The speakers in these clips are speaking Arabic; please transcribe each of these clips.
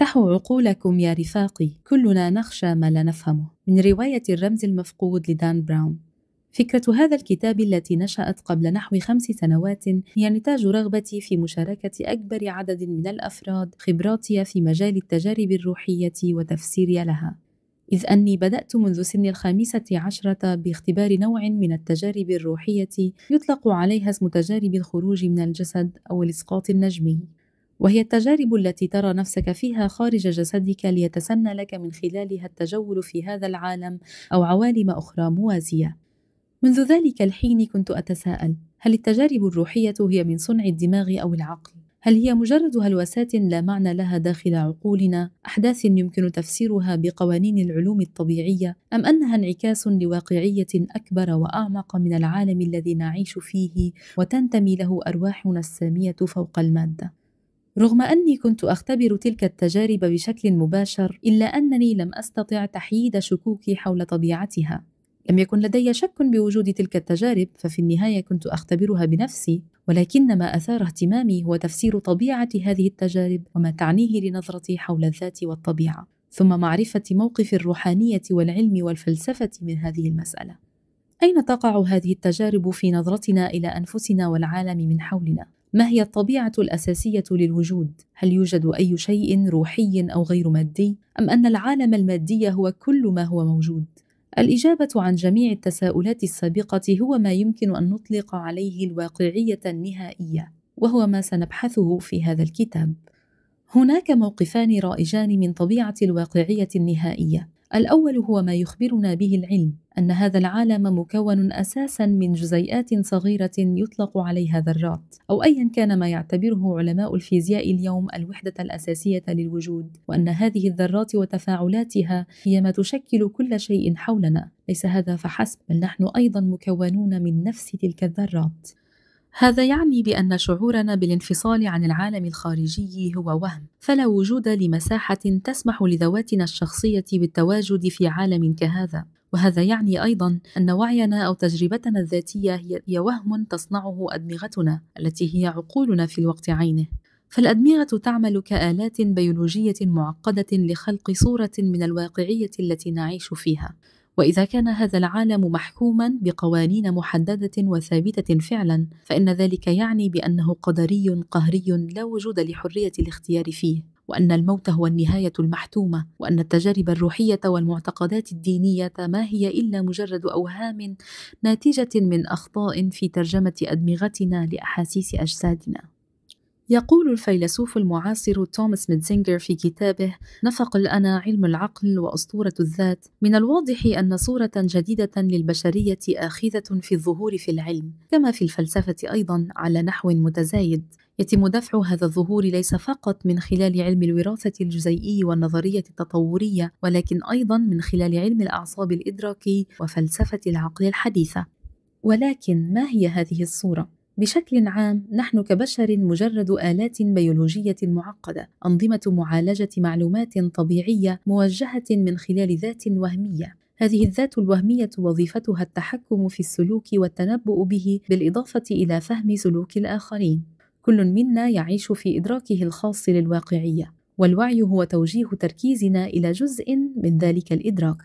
افتحوا عقولكم يا رفاقي كلنا نخشى ما لا نفهمه من رواية الرمز المفقود لدان براون فكرة هذا الكتاب التي نشأت قبل نحو خمس سنوات هي نتاج رغبتي في مشاركة أكبر عدد من الأفراد خبراتي في مجال التجارب الروحية وتفسيري لها إذ أني بدأت منذ سن الخامسة عشرة باختبار نوع من التجارب الروحية يطلق عليها اسم تجارب الخروج من الجسد أو الإسقاط النجمي وهي التجارب التي ترى نفسك فيها خارج جسدك ليتسنى لك من خلالها التجول في هذا العالم او عوالم اخرى موازيه منذ ذلك الحين كنت اتساءل هل التجارب الروحيه هي من صنع الدماغ او العقل هل هي مجرد هلوسات لا معنى لها داخل عقولنا احداث يمكن تفسيرها بقوانين العلوم الطبيعيه ام انها انعكاس لواقعيه اكبر واعمق من العالم الذي نعيش فيه وتنتمي له ارواحنا الساميه فوق الماده رغم أني كنت أختبر تلك التجارب بشكل مباشر إلا أنني لم أستطع تحييد شكوكي حول طبيعتها لم يكن لدي شك بوجود تلك التجارب ففي النهاية كنت أختبرها بنفسي ولكن ما أثار اهتمامي هو تفسير طبيعة هذه التجارب وما تعنيه لنظرتي حول الذات والطبيعة ثم معرفة موقف الروحانية والعلم والفلسفة من هذه المسألة أين تقع هذه التجارب في نظرتنا إلى أنفسنا والعالم من حولنا؟ ما هي الطبيعة الأساسية للوجود؟ هل يوجد أي شيء روحي أو غير مادي؟ أم أن العالم المادي هو كل ما هو موجود؟ الإجابة عن جميع التساؤلات السابقة هو ما يمكن أن نطلق عليه الواقعية النهائية، وهو ما سنبحثه في هذا الكتاب. هناك موقفان رائجان من طبيعة الواقعية النهائية، الاول هو ما يخبرنا به العلم ان هذا العالم مكون اساسا من جزيئات صغيره يطلق عليها ذرات او ايا كان ما يعتبره علماء الفيزياء اليوم الوحده الاساسيه للوجود وان هذه الذرات وتفاعلاتها هي ما تشكل كل شيء حولنا ليس هذا فحسب بل نحن ايضا مكونون من نفس تلك الذرات هذا يعني بأن شعورنا بالانفصال عن العالم الخارجي هو وهم، فلا وجود لمساحة تسمح لذواتنا الشخصية بالتواجد في عالم كهذا، وهذا يعني أيضا أن وعينا أو تجربتنا الذاتية هي وهم تصنعه أدمغتنا التي هي عقولنا في الوقت عينه، فالأدمغة تعمل كآلات بيولوجية معقدة لخلق صورة من الواقعية التي نعيش فيها، واذا كان هذا العالم محكوما بقوانين محدده وثابته فعلا فان ذلك يعني بانه قدري قهري لا وجود لحريه الاختيار فيه وان الموت هو النهايه المحتومه وان التجارب الروحيه والمعتقدات الدينيه ما هي الا مجرد اوهام ناتجه من اخطاء في ترجمه ادمغتنا لاحاسيس اجسادنا يقول الفيلسوف المعاصر توماس ميتزينجر في كتابه نفق الأنا علم العقل وأسطورة الذات من الواضح أن صورة جديدة للبشرية آخذة في الظهور في العلم كما في الفلسفة أيضا على نحو متزايد يتم دفع هذا الظهور ليس فقط من خلال علم الوراثة الجزيئي والنظرية التطورية ولكن أيضا من خلال علم الأعصاب الإدراكي وفلسفة العقل الحديثة ولكن ما هي هذه الصورة؟ بشكل عام نحن كبشر مجرد آلات بيولوجية معقدة، أنظمة معالجة معلومات طبيعية موجهة من خلال ذات وهمية، هذه الذات الوهمية وظيفتها التحكم في السلوك والتنبؤ به بالإضافة إلى فهم سلوك الآخرين. كل منا يعيش في إدراكه الخاص للواقعية، والوعي هو توجيه تركيزنا إلى جزء من ذلك الإدراك،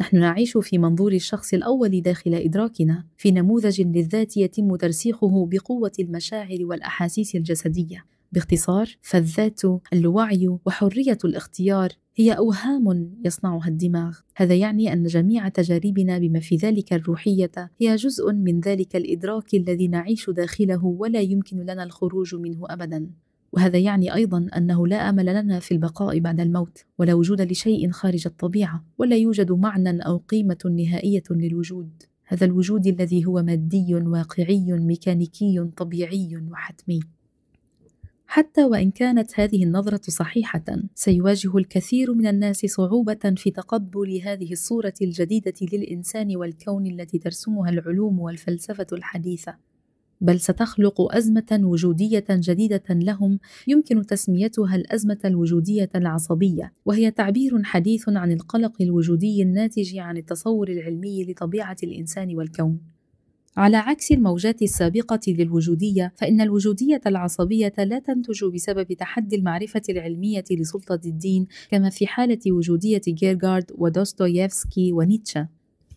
نحن نعيش في منظور الشخص الاول داخل ادراكنا في نموذج للذات يتم ترسيخه بقوه المشاعر والاحاسيس الجسديه باختصار فالذات الوعي وحريه الاختيار هي اوهام يصنعها الدماغ هذا يعني ان جميع تجاربنا بما في ذلك الروحيه هي جزء من ذلك الادراك الذي نعيش داخله ولا يمكن لنا الخروج منه ابدا وهذا يعني أيضا أنه لا أمل لنا في البقاء بعد الموت ولا وجود لشيء خارج الطبيعة ولا يوجد معنى أو قيمة نهائية للوجود هذا الوجود الذي هو مادي واقعي ميكانيكي طبيعي وحتمي حتى وان كانت هذه النظره صحيحه سيواجه الكثير من الناس صعوبه في تقبل هذه الصوره الجديده للانسان والكون التي ترسمها العلوم والفلسفه الحديثه بل ستخلق أزمة وجودية جديدة لهم يمكن تسميتها الأزمة الوجودية العصبية، وهي تعبير حديث عن القلق الوجودي الناتج عن التصور العلمي لطبيعة الإنسان والكون. على عكس الموجات السابقة للوجودية، فإن الوجودية العصبية لا تنتج بسبب تحدي المعرفة العلمية لسلطة الدين كما في حالة وجودية جيرغارد ودوستويفسكي ونيتشه.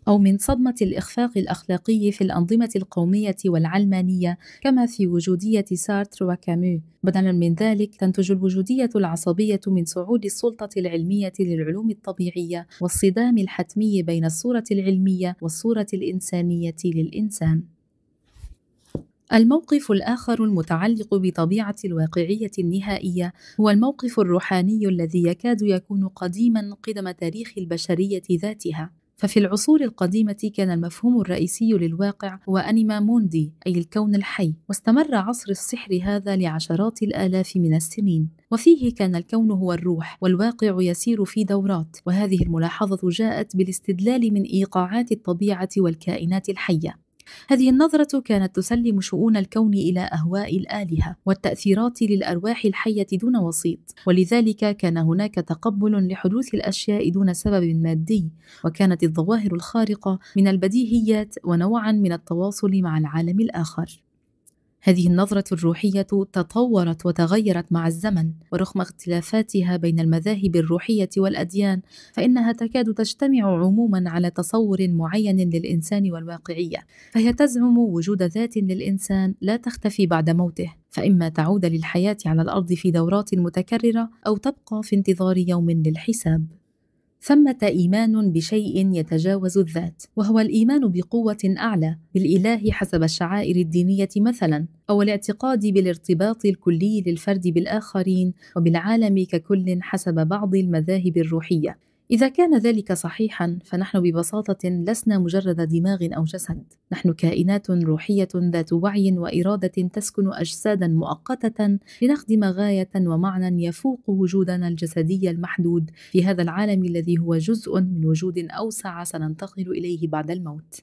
أو من صدمة الإخفاق الأخلاقي في الأنظمة القومية والعلمانية كما في وجودية سارتر وكامو بدلا من ذلك تنتج الوجودية العصبية من صعود السلطة العلمية للعلوم الطبيعية والصدام الحتمي بين الصورة العلمية والصورة الإنسانية للإنسان الموقف الآخر المتعلق بطبيعة الواقعية النهائية هو الموقف الروحاني الذي يكاد يكون قديما قدم تاريخ البشرية ذاتها، ففي العصور القديمة كان المفهوم الرئيسي للواقع هو أنيما موندي أي الكون الحي واستمر عصر السحر هذا لعشرات الآلاف من السنين وفيه كان الكون هو الروح والواقع يسير في دورات وهذه الملاحظة جاءت بالاستدلال من إيقاعات الطبيعة والكائنات الحية هذه النظرة كانت تسلم شؤون الكون إلى أهواء الآلهة والتأثيرات للأرواح الحية دون وسيط ولذلك كان هناك تقبل لحدوث الأشياء دون سبب مادي وكانت الظواهر الخارقة من البديهيات ونوعا من التواصل مع العالم الآخر هذه النظرة الروحية تطورت وتغيرت مع الزمن، ورغم اختلافاتها بين المذاهب الروحية والأديان، فإنها تكاد تجتمع عموما على تصور معين للإنسان والواقعية، فهي تزعم وجود ذات للإنسان لا تختفي بعد موته، فإما تعود للحياة على الأرض في دورات متكررة أو تبقى في انتظار يوم للحساب. ثمه ايمان بشيء يتجاوز الذات وهو الايمان بقوه اعلى بالاله حسب الشعائر الدينيه مثلا او الاعتقاد بالارتباط الكلي للفرد بالاخرين وبالعالم ككل حسب بعض المذاهب الروحيه إذا كان ذلك صحيحا فنحن ببساطة لسنا مجرد دماغ أو جسد، نحن كائنات روحية ذات وعي وإرادة تسكن أجسادا مؤقتة لنخدم غاية ومعنى يفوق وجودنا الجسدي المحدود في هذا العالم الذي هو جزء من وجود أوسع سننتقل إليه بعد الموت.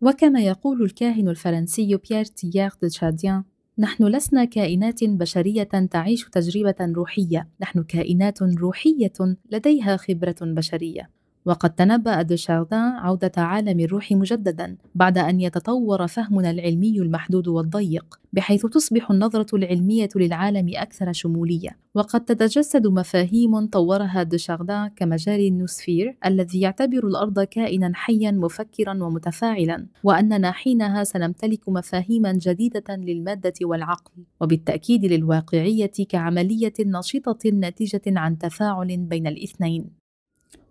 وكما يقول الكاهن الفرنسي بيير تيار دي شاديان نحن لسنا كائنات بشريه تعيش تجربه روحيه نحن كائنات روحيه لديها خبره بشريه وقد تنبأ دوشاردان عودة عالم الروح مجددا بعد أن يتطور فهمنا العلمي المحدود والضيق بحيث تصبح النظرة العلمية للعالم أكثر شمولية وقد تتجسد مفاهيم طورها دوشاردان كمجال النوسفير الذي يعتبر الأرض كائنا حيا مفكرا ومتفاعلا وأننا حينها سنمتلك مفاهيما جديدة للمادة والعقل وبالتأكيد للواقعية كعملية نشطة ناتجة عن تفاعل بين الاثنين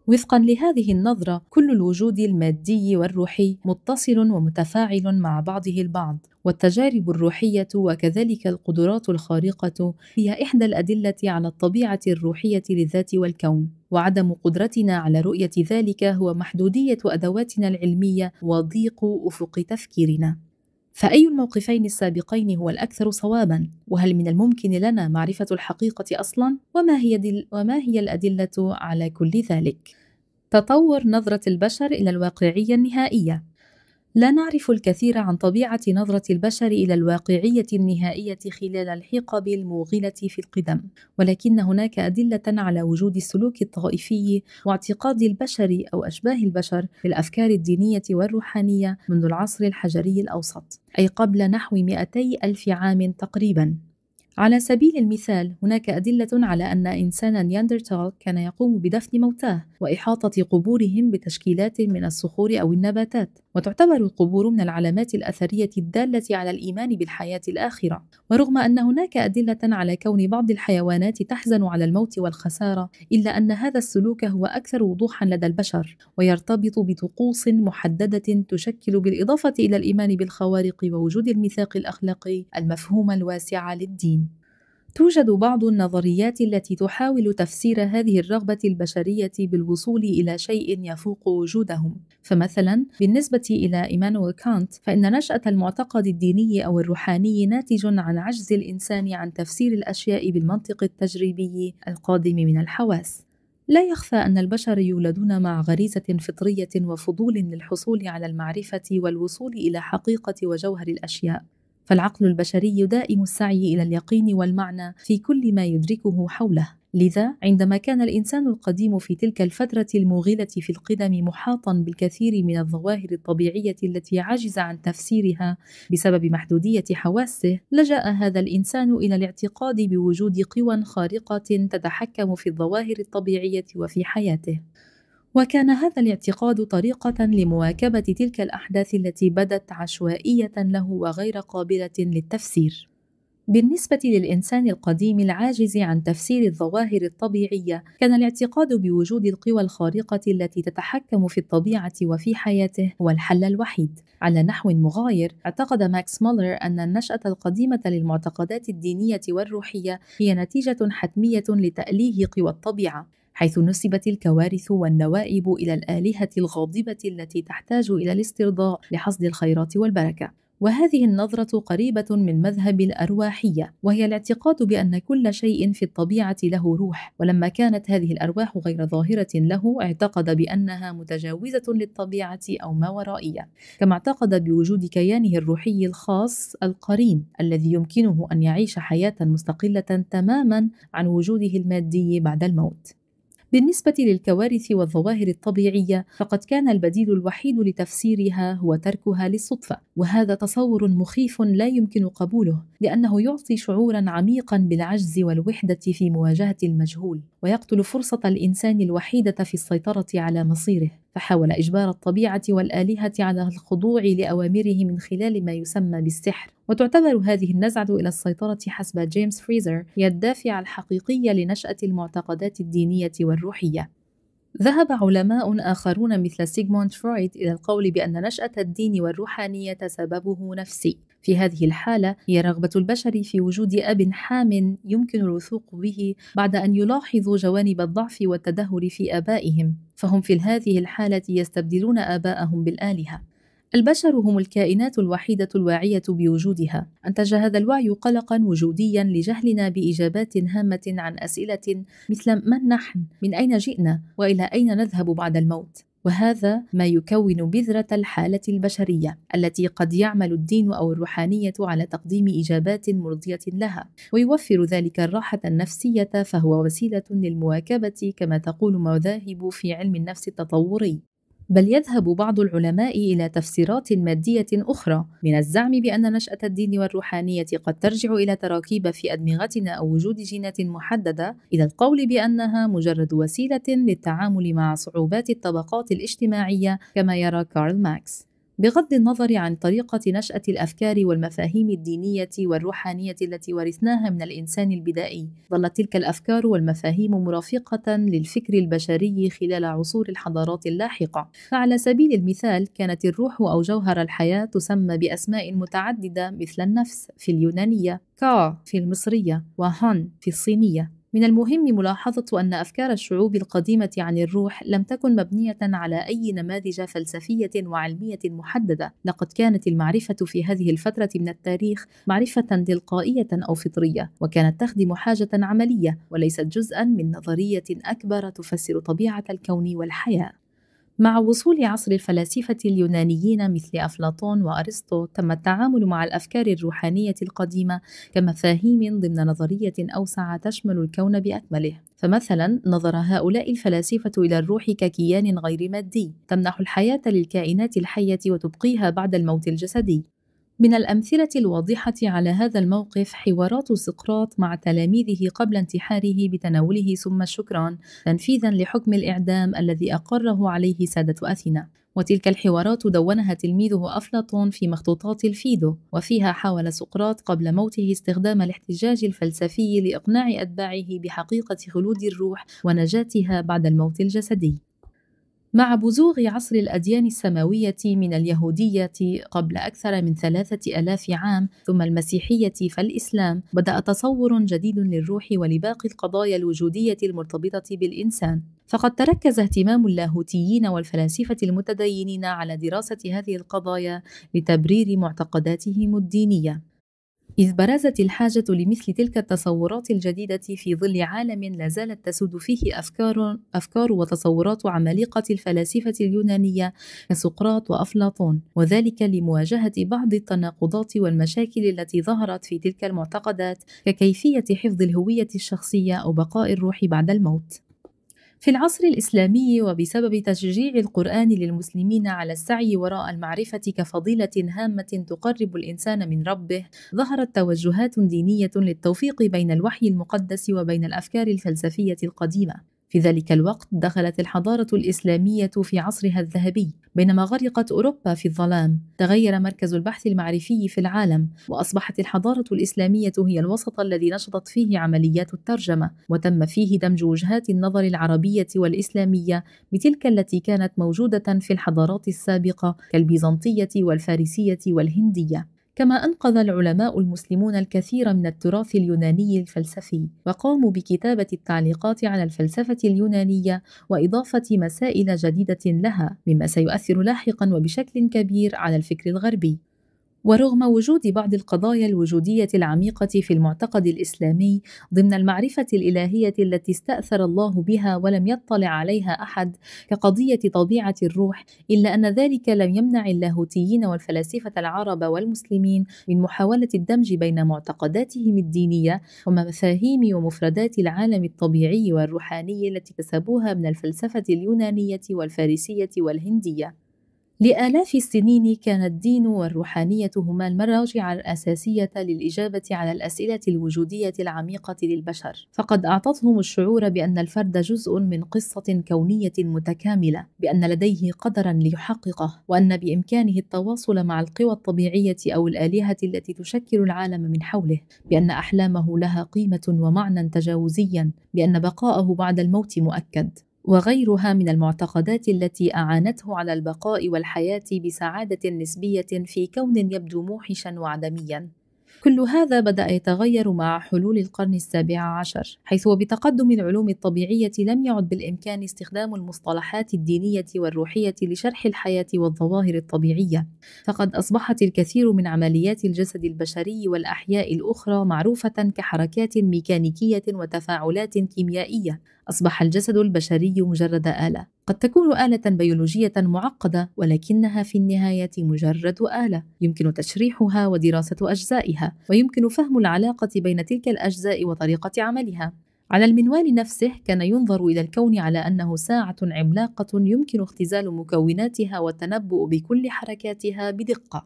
وفقا لهذه النظرة كل الوجود المادي والروحي متصل ومتفاعل مع بعضه البعض والتجارب الروحية وكذلك القدرات الخارقة هي إحدى الأدلة على الطبيعة الروحية للذات والكون وعدم قدرتنا على رؤية ذلك هو محدودية أدواتنا العلمية وضيق أفق تفكيرنا فأي الموقفين السابقين هو الأكثر صوابا؟ وهل من الممكن لنا معرفة الحقيقة أصلا؟ وما هي, دل... وما هي الأدلة على كل ذلك؟ تطور نظرة البشر إلى الواقعية النهائية لا نعرف الكثير عن طبيعة نظرة البشر إلى الواقعية النهائية خلال الحقب الموغلة في القدم، ولكن هناك أدلة على وجود السلوك الطائفي واعتقاد البشر أو أشباه البشر في الأفكار الدينية والروحانية منذ العصر الحجري الأوسط، أي قبل نحو 200 ألف عام تقريباً. على سبيل المثال هناك أدلة على أن إنسان نياندرتال كان يقوم بدفن موتاه وإحاطة قبورهم بتشكيلات من الصخور أو النباتات وتعتبر القبور من العلامات الأثرية الدالة على الإيمان بالحياة الآخرة ورغم أن هناك أدلة على كون بعض الحيوانات تحزن على الموت والخسارة إلا أن هذا السلوك هو أكثر وضوحا لدى البشر ويرتبط بطقوس محددة تشكل بالإضافة إلى الإيمان بالخوارق ووجود الميثاق الأخلاقي المفهوم الواسع للدين توجد بعض النظريات التي تحاول تفسير هذه الرغبة البشرية بالوصول إلى شيء يفوق وجودهم، فمثلا بالنسبة إلى إيمانويل كانت فإن نشأة المعتقد الديني أو الروحاني ناتج عن عجز الإنسان عن تفسير الأشياء بالمنطق التجريبي القادم من الحواس. لا يخفى أن البشر يولدون مع غريزة فطرية وفضول للحصول على المعرفة والوصول إلى حقيقة وجوهر الأشياء، فالعقل البشري دائم السعي الى اليقين والمعنى في كل ما يدركه حوله لذا عندما كان الانسان القديم في تلك الفتره الموغله في القدم محاطا بالكثير من الظواهر الطبيعيه التي عجز عن تفسيرها بسبب محدوديه حواسه لجا هذا الانسان الى الاعتقاد بوجود قوى خارقه تتحكم في الظواهر الطبيعيه وفي حياته وكان هذا الاعتقاد طريقة لمواكبة تلك الأحداث التي بدت عشوائية له وغير قابلة للتفسير. بالنسبة للإنسان القديم العاجز عن تفسير الظواهر الطبيعية، كان الاعتقاد بوجود القوى الخارقة التي تتحكم في الطبيعة وفي حياته هو الحل الوحيد. على نحو مغاير، اعتقد ماكس مولر أن النشأة القديمة للمعتقدات الدينية والروحية هي نتيجة حتمية لتأليه قوى الطبيعة، حيث نسبت الكوارث والنوائب إلى الآلهة الغاضبة التي تحتاج إلى الاسترضاء لحصد الخيرات والبركة وهذه النظرة قريبة من مذهب الأرواحية، وهي الاعتقاد بأن كل شيء في الطبيعة له روح، ولما كانت هذه الأرواح غير ظاهرة له، اعتقد بأنها متجاوزة للطبيعة أو ما ورائية، كما اعتقد بوجود كيانه الروحي الخاص القرين، الذي يمكنه أن يعيش حياة مستقلة تمامًا عن وجوده المادي بعد الموت. بالنسبة للكوارث والظواهر الطبيعية فقد كان البديل الوحيد لتفسيرها هو تركها للصدفة وهذا تصور مخيف لا يمكن قبوله لأنه يعطي شعورا عميقا بالعجز والوحدة في مواجهة المجهول ويقتل فرصة الإنسان الوحيدة في السيطرة على مصيره فحاول إجبار الطبيعة والآلهة على الخضوع لأوامره من خلال ما يسمى بالسحر وتعتبر هذه النزعة إلى السيطرة حسب جيمس فريزر هي الدافع الحقيقي لنشأة المعتقدات الدينية والروحية ذهب علماء آخرون مثل سيغموند فرويد إلى القول بأن نشأة الدين والروحانية سببه نفسي في هذه الحالة هي رغبة البشر في وجود أب حام يمكن الوثوق به بعد أن يلاحظوا جوانب الضعف والتدهور في آبائهم، فهم في هذه الحالة يستبدلون آباءهم بالآلهة. البشر هم الكائنات الوحيدة الواعية بوجودها. أنتج هذا الوعي قلقًا وجوديًا لجهلنا بإجابات هامة عن أسئلة مثل من نحن؟ من أين جئنا؟ وإلى أين نذهب بعد الموت؟ وهذا ما يكون بذرة الحالة البشرية التي قد يعمل الدين أو الروحانية على تقديم إجابات مرضية لها ويوفر ذلك الراحة النفسية فهو وسيلة للمواكبة كما تقول مذاهب في علم النفس التطوري بل يذهب بعض العلماء إلى تفسيرات مادية أخرى من الزعم بأن نشأة الدين والروحانية قد ترجع إلى تراكيب في أدمغتنا أو وجود جينات محددة إلى القول بأنها مجرد وسيلة للتعامل مع صعوبات الطبقات الاجتماعية كما يرى كارل ماكس بغض النظر عن طريقة نشأة الأفكار والمفاهيم الدينية والروحانية التي ورثناها من الإنسان البدائي، ظلت تلك الأفكار والمفاهيم مرافقة للفكر البشري خلال عصور الحضارات اللاحقة. فعلى سبيل المثال كانت الروح أو جوهر الحياة تسمى بأسماء متعددة مثل النفس في اليونانية، كا في المصرية، وهان في الصينية. من المهم ملاحظة أن أفكار الشعوب القديمة عن الروح لم تكن مبنية على أي نماذج فلسفية وعلمية محددة، لقد كانت المعرفة في هذه الفترة من التاريخ معرفة تلقائية أو فطرية، وكانت تخدم حاجة عملية وليست جزءا من نظرية أكبر تفسر طبيعة الكون والحياة. مع وصول عصر الفلاسفة اليونانيين مثل أفلاطون وأرسطو تم التعامل مع الأفكار الروحانية القديمة كمفاهيم ضمن نظرية أوسع تشمل الكون بأكمله فمثلا نظر هؤلاء الفلاسفة إلى الروح ككيان غير مادي تمنح الحياة للكائنات الحية وتبقيها بعد الموت الجسدي من الأمثلة الواضحة على هذا الموقف حوارات سقراط مع تلاميذه قبل انتحاره بتناوله سم الشكران تنفيذا لحكم الإعدام الذي أقره عليه سادة أثينا وتلك الحوارات دونها تلميذه أفلاطون في مخطوطات الفيدو وفيها حاول سقراط قبل موته استخدام الاحتجاج الفلسفي لإقناع أتباعه بحقيقة خلود الروح ونجاتها بعد الموت الجسدي مع بزوغ عصر الأديان السماوية من اليهودية قبل أكثر من ثلاثة ألاف عام ثم المسيحية فالإسلام بدأ تصور جديد للروح ولباقي القضايا الوجودية المرتبطة بالإنسان فقد تركز اهتمام اللاهوتيين والفلاسفة المتدينين على دراسة هذه القضايا لتبرير معتقداتهم الدينية إذ برزت الحاجة لمثل تلك التصورات الجديدة في ظل عالم لا زالت تسود فيه أفكار, أفكار وتصورات عمالقة الفلاسفة اليونانية كسقراط وأفلاطون وذلك لمواجهة بعض التناقضات والمشاكل التي ظهرت في تلك المعتقدات ككيفية حفظ الهوية الشخصية أو بقاء الروح بعد الموت في العصر الإسلامي وبسبب تشجيع القرآن للمسلمين على السعي وراء المعرفة كفضيلة هامة تقرب الإنسان من ربه، ظهرت توجهات دينية للتوفيق بين الوحي المقدس وبين الأفكار الفلسفية القديمة، في ذلك الوقت دخلت الحضارة الإسلامية في عصرها الذهبي بينما غرقت أوروبا في الظلام تغير مركز البحث المعرفي في العالم وأصبحت الحضارة الإسلامية هي الوسط الذي نشطت فيه عمليات الترجمة وتم فيه دمج وجهات النظر العربية والإسلامية بتلك التي كانت موجودة في الحضارات السابقة كالبيزنطية والفارسية والهندية كما أنقذ العلماء المسلمون الكثير من التراث اليوناني الفلسفي وقاموا بكتابة التعليقات على الفلسفة اليونانية وإضافة مسائل جديدة لها مما سيؤثر لاحقا وبشكل كبير على الفكر الغربي ورغم وجود بعض القضايا الوجوديه العميقه في المعتقد الاسلامي ضمن المعرفه الالهيه التي استاثر الله بها ولم يطلع عليها احد كقضيه طبيعه الروح الا ان ذلك لم يمنع اللاهوتيين والفلاسفه العرب والمسلمين من محاوله الدمج بين معتقداتهم الدينيه ومفاهيم ومفردات العالم الطبيعي والروحاني التي اكتسبوها من الفلسفه اليونانيه والفارسيه والهنديه لآلاف السنين كان الدين والروحانية هما المراجع الأساسية للإجابة على الأسئلة الوجودية العميقة للبشر، فقد أعطتهم الشعور بأن الفرد جزء من قصة كونية متكاملة، بأن لديه قدرًا ليحققه، وأن بإمكانه التواصل مع القوى الطبيعية أو الآلهة التي تشكل العالم من حوله، بأن أحلامه لها قيمة ومعنى تجاوزيا، بأن بقاءه بعد الموت مؤكد، وغيرها من المعتقدات التي اعانته على البقاء والحياه بسعاده نسبيه في كون يبدو موحشا وعدميا كل هذا بدأ يتغير مع حلول القرن السابع عشر حيث وبتقدم العلوم الطبيعية لم يعد بالإمكان استخدام المصطلحات الدينية والروحية لشرح الحياة والظواهر الطبيعية فقد أصبحت الكثير من عمليات الجسد البشري والأحياء الأخرى معروفة كحركات ميكانيكية وتفاعلات كيميائية أصبح الجسد البشري مجرد آلة قد تكون آلة بيولوجية معقدة ولكنها في النهاية مجرد آلة يمكن تشريحها ودراسة أجزائها ويمكن فهم العلاقة بين تلك الأجزاء وطريقة عملها على المنوال نفسه كان ينظر إلى الكون على أنه ساعة عملاقة يمكن اختزال مكوناتها والتنبؤ بكل حركاتها بدقة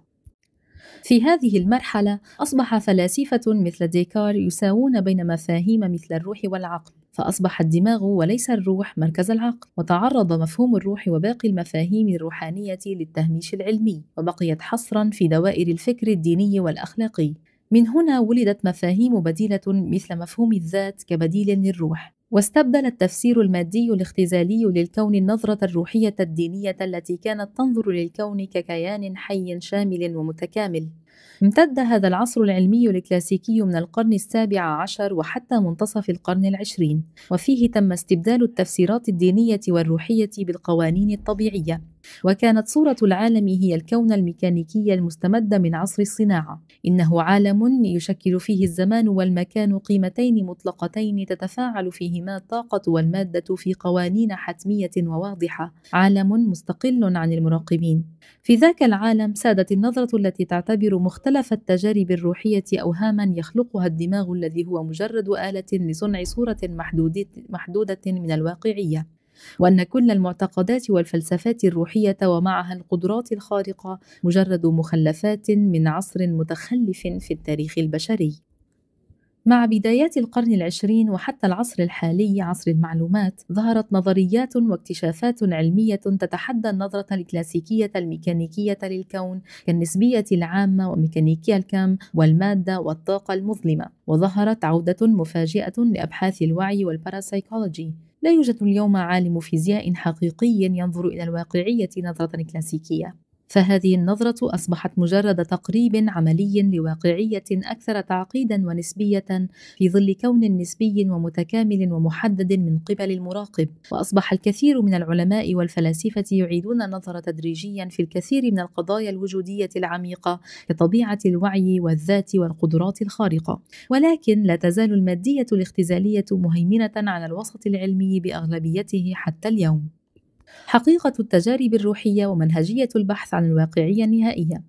في هذه المرحلة أصبح فلاسفة مثل ديكار يساوون بين مفاهيم مثل الروح والعقل فأصبح الدماغ وليس الروح مركز العقل وتعرض مفهوم الروح وباقي المفاهيم الروحانية للتهميش العلمي وبقيت حصرا في دوائر الفكر الديني والأخلاقي من هنا ولدت مفاهيم بديلة مثل مفهوم الذات كبديل للروح واستبدل التفسير المادي الاختزالي للكون النظرة الروحية الدينية التي كانت تنظر للكون ككيان حي شامل ومتكامل امتد هذا العصر العلمي الكلاسيكي من القرن السابع عشر وحتى منتصف القرن العشرين وفيه تم استبدال التفسيرات الدينية والروحية بالقوانين الطبيعية وكانت صورة العالم هي الكون الميكانيكي المستمد من عصر الصناعة إنه عالم يشكل فيه الزمان والمكان قيمتين مطلقتين تتفاعل فيهما الطاقة والمادة في قوانين حتمية وواضحة عالم مستقل عن المراقبين في ذاك العالم سادت النظرة التي تعتبر مختلف التجارب الروحية أوهاما يخلقها الدماغ الذي هو مجرد آلة لصنع صورة محدودة من الواقعية وأن كل المعتقدات والفلسفات الروحية ومعها القدرات الخارقة مجرد مخلفات من عصر متخلف في التاريخ البشري. مع بدايات القرن العشرين وحتى العصر الحالي عصر المعلومات ظهرت نظريات واكتشافات علمية تتحدى النظرة الكلاسيكية الميكانيكية للكون كالنسبية العامة وميكانيكية الكم والمادة والطاقة المظلمة وظهرت عودة مفاجئة لأبحاث الوعي والباراسيكولوجي لا يوجد اليوم عالم فيزياء حقيقي ينظر إلى الواقعية نظرة كلاسيكية فهذه النظرة أصبحت مجرد تقريب عملي لواقعية أكثر تعقيدا ونسبية في ظل كون نسبي ومتكامل ومحدد من قبل المراقب، وأصبح الكثير من العلماء والفلاسفة يعيدون النظر تدريجيا في الكثير من القضايا الوجودية العميقة كطبيعة الوعي والذات والقدرات الخارقة، ولكن لا تزال المادية الاختزالية مهيمنة على الوسط العلمي بأغلبيته حتى اليوم. حقيقة التجارب الروحية ومنهجية البحث عن الواقعية النهائية.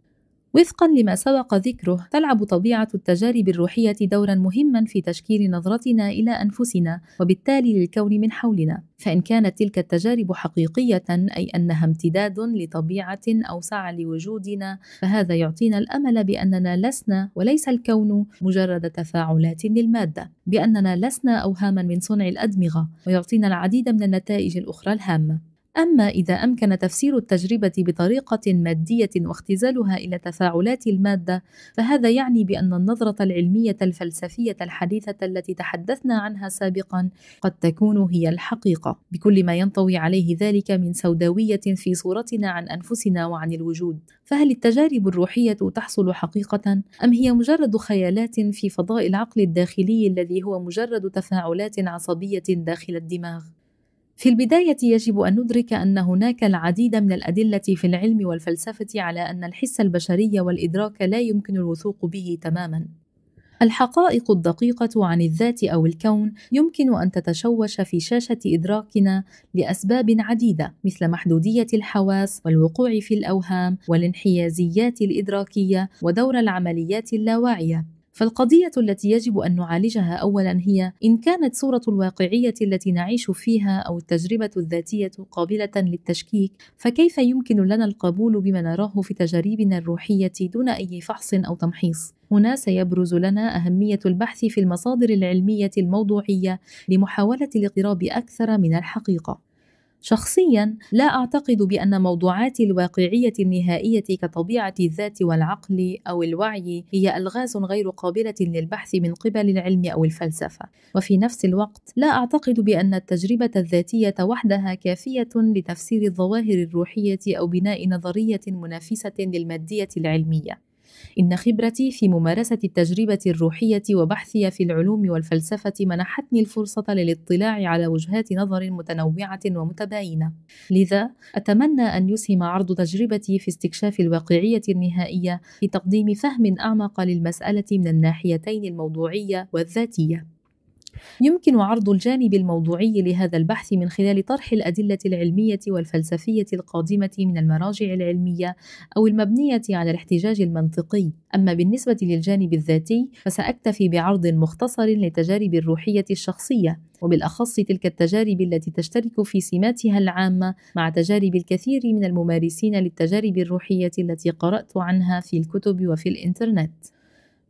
وفقًا لما سبق ذكره، تلعب طبيعة التجارب الروحية دورًا مهمًا في تشكيل نظرتنا إلى أنفسنا وبالتالي للكون من حولنا، فإن كانت تلك التجارب حقيقية أي أنها امتداد لطبيعة أوسع لوجودنا، فهذا يعطينا الأمل بأننا لسنا وليس الكون مجرد تفاعلات للمادة، بأننا لسنا أوهامًا من صنع الأدمغة، ويعطينا العديد من النتائج الأخرى الهامة. أما إذا أمكن تفسير التجربة بطريقة مادية واختزالها إلى تفاعلات المادة، فهذا يعني بأن النظرة العلمية الفلسفية الحديثة التي تحدثنا عنها سابقًا قد تكون هي الحقيقة، بكل ما ينطوي عليه ذلك من سوداوية في صورتنا عن أنفسنا وعن الوجود. فهل التجارب الروحية تحصل حقيقة أم هي مجرد خيالات في فضاء العقل الداخلي الذي هو مجرد تفاعلات عصبية داخل الدماغ؟ في البداية يجب أن ندرك أن هناك العديد من الأدلة في العلم والفلسفة على أن الحس البشري والإدراك لا يمكن الوثوق به تماما. الحقائق الدقيقة عن الذات أو الكون يمكن أن تتشوش في شاشة إدراكنا لأسباب عديدة مثل محدودية الحواس والوقوع في الأوهام والانحيازيات الإدراكية ودور العمليات اللاواعية فالقضية التي يجب أن نعالجها أولا هي إن كانت صورة الواقعية التي نعيش فيها أو التجربة الذاتية قابلة للتشكيك فكيف يمكن لنا القبول بما نراه في تجاربنا الروحية دون أي فحص أو تمحيص هنا سيبرز لنا أهمية البحث في المصادر العلمية الموضوعية لمحاولة الاقتراب أكثر من الحقيقة شخصيا لا اعتقد بان موضوعات الواقعيه النهائيه كطبيعه الذات والعقل او الوعي هي الغاز غير قابله للبحث من قبل العلم او الفلسفه وفي نفس الوقت لا اعتقد بان التجربه الذاتيه وحدها كافيه لتفسير الظواهر الروحيه او بناء نظريه منافسه للماديه العلميه إن خبرتي في ممارسة التجربة الروحية وبحثي في العلوم والفلسفة منحتني الفرصة للاطلاع على وجهات نظر متنوعة ومتباينة، لذا أتمنى أن يسهم عرض تجربتي في استكشاف الواقعية النهائية في تقديم فهم أعمق للمسألة من الناحيتين الموضوعية والذاتية. يمكن عرض الجانب الموضوعي لهذا البحث من خلال طرح الأدلة العلمية والفلسفية القادمة من المراجع العلمية أو المبنية على الاحتجاج المنطقي أما بالنسبة للجانب الذاتي فسأكتفي بعرض مختصر للتجارب الروحية الشخصية وبالأخص تلك التجارب التي تشترك في سماتها العامة مع تجارب الكثير من الممارسين للتجارب الروحية التي قرأت عنها في الكتب وفي الإنترنت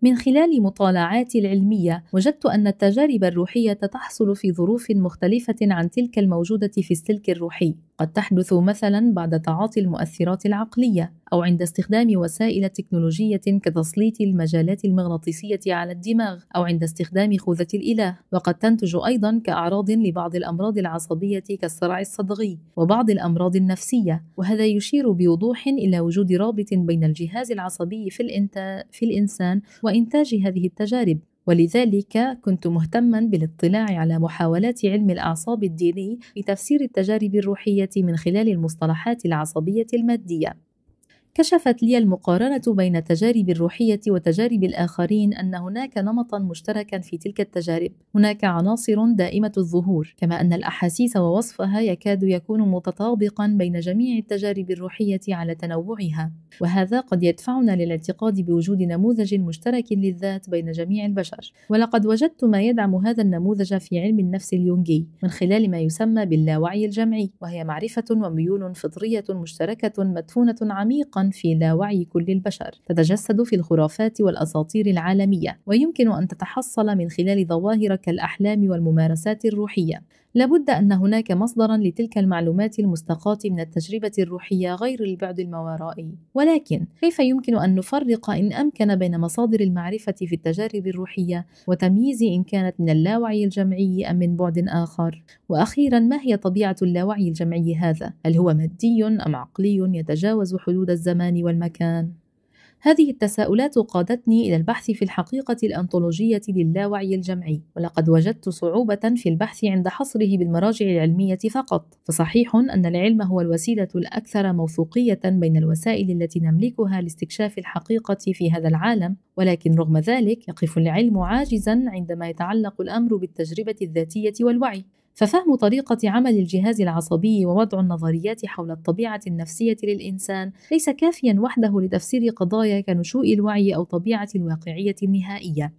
من خلال مطالعاتي العلمية وجدت أن التجارب الروحية تحصل في ظروف مختلفة عن تلك الموجودة في السلك الروحي قد تحدث مثلا بعد تعاطي المؤثرات العقلية أو عند استخدام وسائل تكنولوجية كتسليط المجالات المغناطيسية على الدماغ أو عند استخدام خوذة الإله وقد تنتج أيضا كأعراض لبعض الأمراض العصبية كالصرع الصدغي وبعض الأمراض النفسية وهذا يشير بوضوح إلى وجود رابط بين الجهاز العصبي في, الإنت... في الإنسان وإنتاج هذه التجارب ولذلك كنت مهتما بالاطلاع على محاولات علم الاعصاب الديني لتفسير التجارب الروحيه من خلال المصطلحات العصبيه الماديه كشفت لي المقارنة بين التجارب الروحية وتجارب الآخرين أن هناك نمطا مشتركا في تلك التجارب، هناك عناصر دائمة الظهور، كما أن الأحاسيس ووصفها يكاد يكون متطابقا بين جميع التجارب الروحية على تنوعها، وهذا قد يدفعنا للاعتقاد بوجود نموذج مشترك للذات بين جميع البشر، ولقد وجدت ما يدعم هذا النموذج في علم النفس اليونغي من خلال ما يسمى باللاوعي الجمعي، وهي معرفة وميول فطرية مشتركة مدفونة عميقا في لاوعي كل البشر تتجسد في الخرافات والأساطير العالمية ويمكن أن تتحصل من خلال ظواهر كالأحلام والممارسات الروحية لابد أن هناك مصدرا لتلك المعلومات المستقاة من التجربة الروحية غير البعد الموارائي ولكن كيف يمكن أن نفرق إن أمكن بين مصادر المعرفة في التجارب الروحية وتمييز إن كانت من اللاوعي الجمعي أم من بعد آخر وأخيرا ما هي طبيعة اللاوعي الجمعي هذا؟ هل هو مادي أم عقلي يتجاوز حدود الزمان والمكان؟ هذه التساؤلات قادتني إلى البحث في الحقيقة الأنطولوجية للاوعي الجمعي، ولقد وجدت صعوبة في البحث عند حصره بالمراجع العلمية فقط، فصحيح أن العلم هو الوسيلة الأكثر موثوقية بين الوسائل التي نملكها لاستكشاف الحقيقة في هذا العالم، ولكن رغم ذلك يقف العلم عاجزا عندما يتعلق الأمر بالتجربة الذاتية والوعي، ففهم طريقة عمل الجهاز العصبي ووضع النظريات حول الطبيعة النفسية للإنسان ليس كافيا وحده لتفسير قضايا كنشوء الوعي أو طبيعة الواقعية النهائية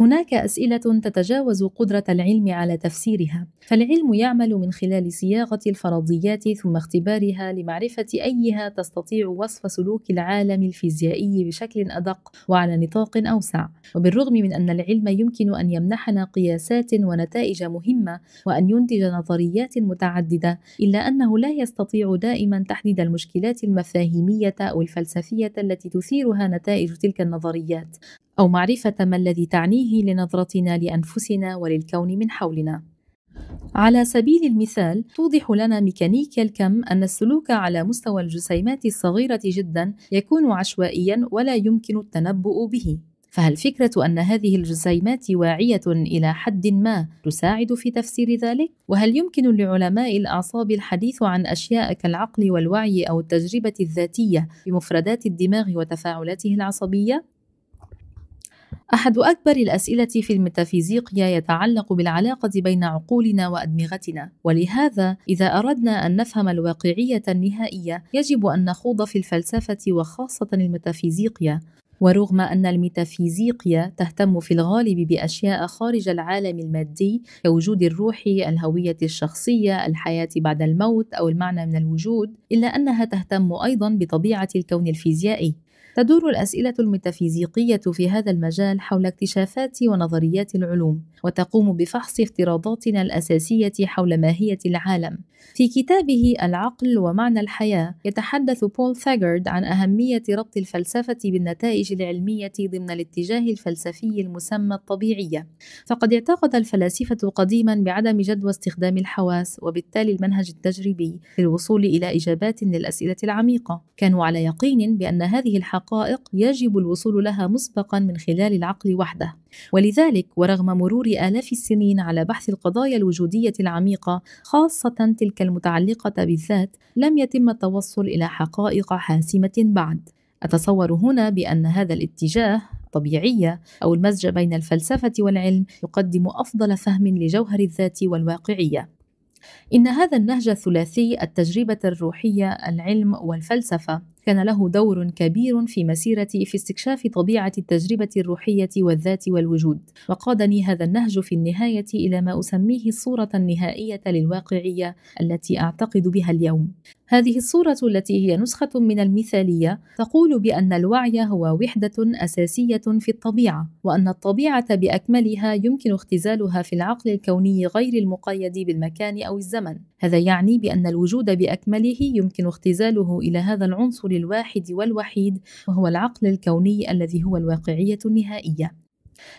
هناك أسئلة تتجاوز قدرة العلم على تفسيرها، فالعلم يعمل من خلال صياغة الفرضيات ثم اختبارها لمعرفة أيها تستطيع وصف سلوك العالم الفيزيائي بشكل أدق وعلى نطاق أوسع، وبالرغم من أن العلم يمكن أن يمنحنا قياسات ونتائج مهمة وأن ينتج نظريات متعددة، إلا أنه لا يستطيع دائما تحديد المشكلات المفاهيمية أو الفلسفية التي تثيرها نتائج تلك النظريات، أو معرفة ما الذي تعنيه لنظرتنا لأنفسنا وللكون من حولنا. على سبيل المثال توضح لنا ميكانيكا الكم أن السلوك على مستوى الجسيمات الصغيرة جدا يكون عشوائيا ولا يمكن التنبؤ به فهل فكرة أن هذه الجسيمات واعية إلى حد ما تساعد في تفسير ذلك؟ وهل يمكن لعلماء الأعصاب الحديث عن أشياء كالعقل والوعي أو التجربة الذاتية بمفردات الدماغ وتفاعلاته العصبية؟ أحد أكبر الأسئلة في الميتافيزيقيا يتعلق بالعلاقة بين عقولنا وأدمغتنا، ولهذا إذا أردنا أن نفهم الواقعية النهائية يجب أن نخوض في الفلسفة وخاصة الميتافيزيقيا، ورغم أن الميتافيزيقيا تهتم في الغالب بأشياء خارج العالم المادي كوجود الروح، الهوية الشخصية، الحياة بعد الموت أو المعنى من الوجود، إلا أنها تهتم أيضًا بطبيعة الكون الفيزيائي. تدور الأسئلة الميتافيزيقية في هذا المجال حول اكتشافات ونظريات العلوم وتقوم بفحص افتراضاتنا الأساسية حول ماهية العالم. في كتابه العقل ومعنى الحياة، يتحدث بول ثاغرد عن أهمية ربط الفلسفة بالنتائج العلمية ضمن الاتجاه الفلسفي المسمى الطبيعية. فقد اعتقد الفلاسفة قديما بعدم جدوى استخدام الحواس وبالتالي المنهج التجريبي للوصول إلى إجابات للأسئلة العميقة. كانوا على يقين بأن هذه الحقائق يجب الوصول لها مسبقا من خلال العقل وحده. ولذلك ورغم مرور آلاف السنين على بحث القضايا الوجودية العميقة خاصة تلك المتعلقة بالذات لم يتم التوصل إلى حقائق حاسمة بعد أتصور هنا بأن هذا الاتجاه الطبيعية أو المزج بين الفلسفة والعلم يقدم أفضل فهم لجوهر الذات والواقعية. إن هذا النهج الثلاثي التجربة الروحية، العلم والفلسفة كان له دور كبير في مسيرتي في استكشاف طبيعة التجربة الروحية والذات والوجود وقادني هذا النهج في النهاية إلى ما أسميه الصورة النهائية للواقعية التي أعتقد بها اليوم هذه الصورة التي هي نسخة من المثالية تقول بأن الوعي هو وحدة أساسية في الطبيعة، وأن الطبيعة بأكملها يمكن اختزالها في العقل الكوني غير المقيد بالمكان أو الزمن. هذا يعني بأن الوجود بأكمله يمكن اختزاله إلى هذا العنصر الواحد والوحيد وهو العقل الكوني الذي هو الواقعيه النهائيه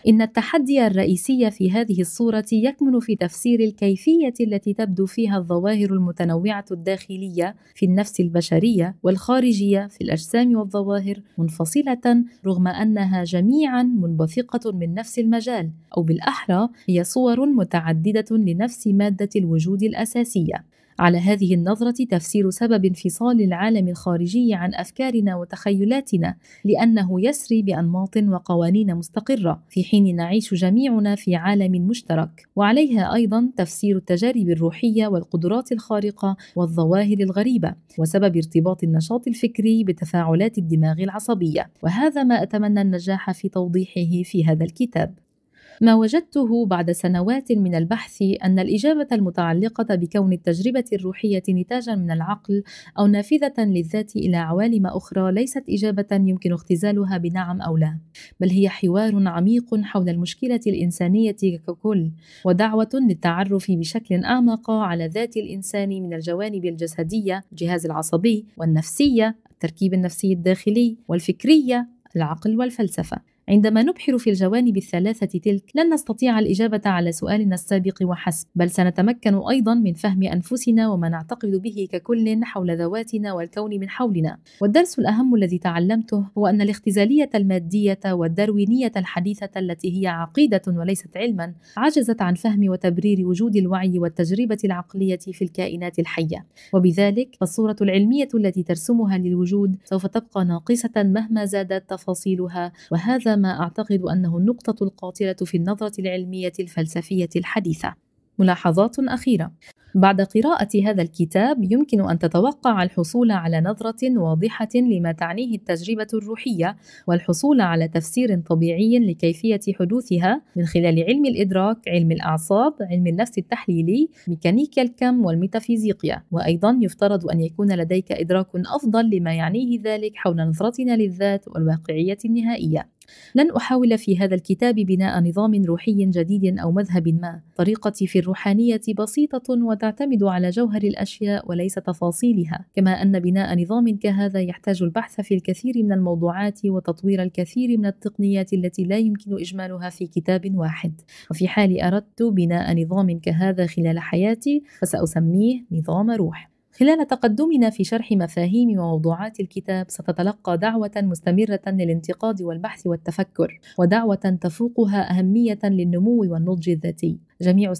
إن التحدي الرئيسي في هذه الصورة يكمن في تفسير الكيفية التي تبدو فيها الظواهر المتنوعة الداخلية في النفس البشرية والخارجية في الأجسام والظواهر منفصلة رغم أنها جميعا منبثقة من نفس المجال أو بالأحرى هي صور متعددة لنفس مادة الوجود الأساسية على هذه النظرة تفسير سبب انفصال العالم الخارجي عن أفكارنا وتخيلاتنا لأنه يسري بأنماط وقوانين مستقرة في حين نعيش جميعنا في عالم مشترك وعليها أيضا تفسير التجارب الروحية والقدرات الخارقة والظواهر الغريبة وسبب ارتباط النشاط الفكري بتفاعلات الدماغ العصبية وهذا ما أتمنى النجاح في توضيحه في هذا الكتاب ما وجدته بعد سنوات من البحث أن الإجابة المتعلقة بكون التجربة الروحية نتاجا من العقل أو نافذة للذات إلى عوالم أخرى ليست إجابة يمكن اختزالها بنعم أو لا، بل هي حوار عميق حول المشكلة الإنسانية ككل، ودعوة للتعرف بشكل أعمق على ذات الإنسان من الجوانب الجسدية، الجهاز العصبي، والنفسية، التركيب النفسي الداخلي، والفكرية، العقل والفلسفة. عندما نبحر في الجوانب الثلاثة تلك لن نستطيع الإجابة على سؤالنا السابق وحسب بل سنتمكن أيضا من فهم أنفسنا وما نعتقد به ككل حول ذواتنا والكون من حولنا والدرس الأهم الذي تعلمته هو أن الاختزالية المادية والداروينية الحديثة التي هي عقيدة وليست علما عجزت عن فهم وتبرير وجود الوعي والتجربة العقلية في الكائنات الحية وبذلك فالصورة العلمية التي ترسمها للوجود سوف تبقى ناقصة مهما زادت تفاصيلها وهذا ما أعتقد أنه النقطة القاتلة في النظرة العلمية الفلسفية الحديثة. ملاحظات أخيرة بعد قراءة هذا الكتاب يمكن أن تتوقع الحصول على نظرة واضحة لما تعنيه التجربة الروحية والحصول على تفسير طبيعي لكيفية حدوثها من خلال علم الإدراك، علم الأعصاب، علم النفس التحليلي، ميكانيكا الكم والميتافيزيقيا، وأيضا يفترض أن يكون لديك إدراك أفضل لما يعنيه ذلك حول نظرتنا للذات والواقعية النهائية. لن أحاول في هذا الكتاب بناء نظام روحي جديد أو مذهب ما طريقتي في الروحانية بسيطة وتعتمد على جوهر الأشياء وليس تفاصيلها كما أن بناء نظام كهذا يحتاج البحث في الكثير من الموضوعات وتطوير الكثير من التقنيات التي لا يمكن إجمالها في كتاب واحد وفي حال أردت بناء نظام كهذا خلال حياتي فسأسميه نظام روح خلال تقدمنا في شرح مفاهيم وموضوعات الكتاب ستتلقى دعوة مستمرة للانتقاد والبحث والتفكر ودعوة تفوقها أهمية للنمو والنضج الذاتي جميع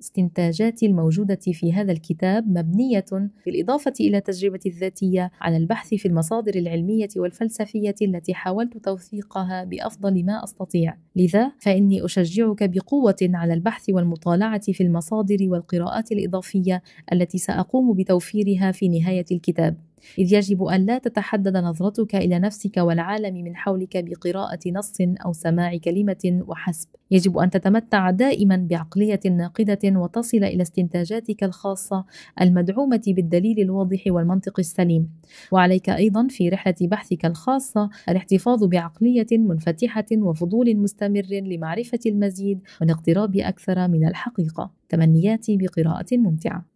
استنتاجاتي الموجودة في هذا الكتاب مبنية بالإضافة إلى تجربتي الذاتية على البحث في المصادر العلمية والفلسفية التي حاولت توثيقها بأفضل ما أستطيع لذا فإني أشجعك بقوة على البحث والمطالعة في المصادر والقراءات الإضافية التي سأقوم بتوفيرها في نهاية الكتاب إذ يجب أن لا تتحدد نظرتك إلى نفسك والعالم من حولك بقراءة نص أو سماع كلمة وحسب يجب أن تتمتع دائما بعقلية ناقدة وتصل إلى استنتاجاتك الخاصة المدعومة بالدليل الواضح والمنطق السليم وعليك أيضا في رحلة بحثك الخاصة الاحتفاظ بعقلية منفتحة وفضول مستمر لمعرفة المزيد والاقتراب أكثر من الحقيقة تمنياتي بقراءة ممتعة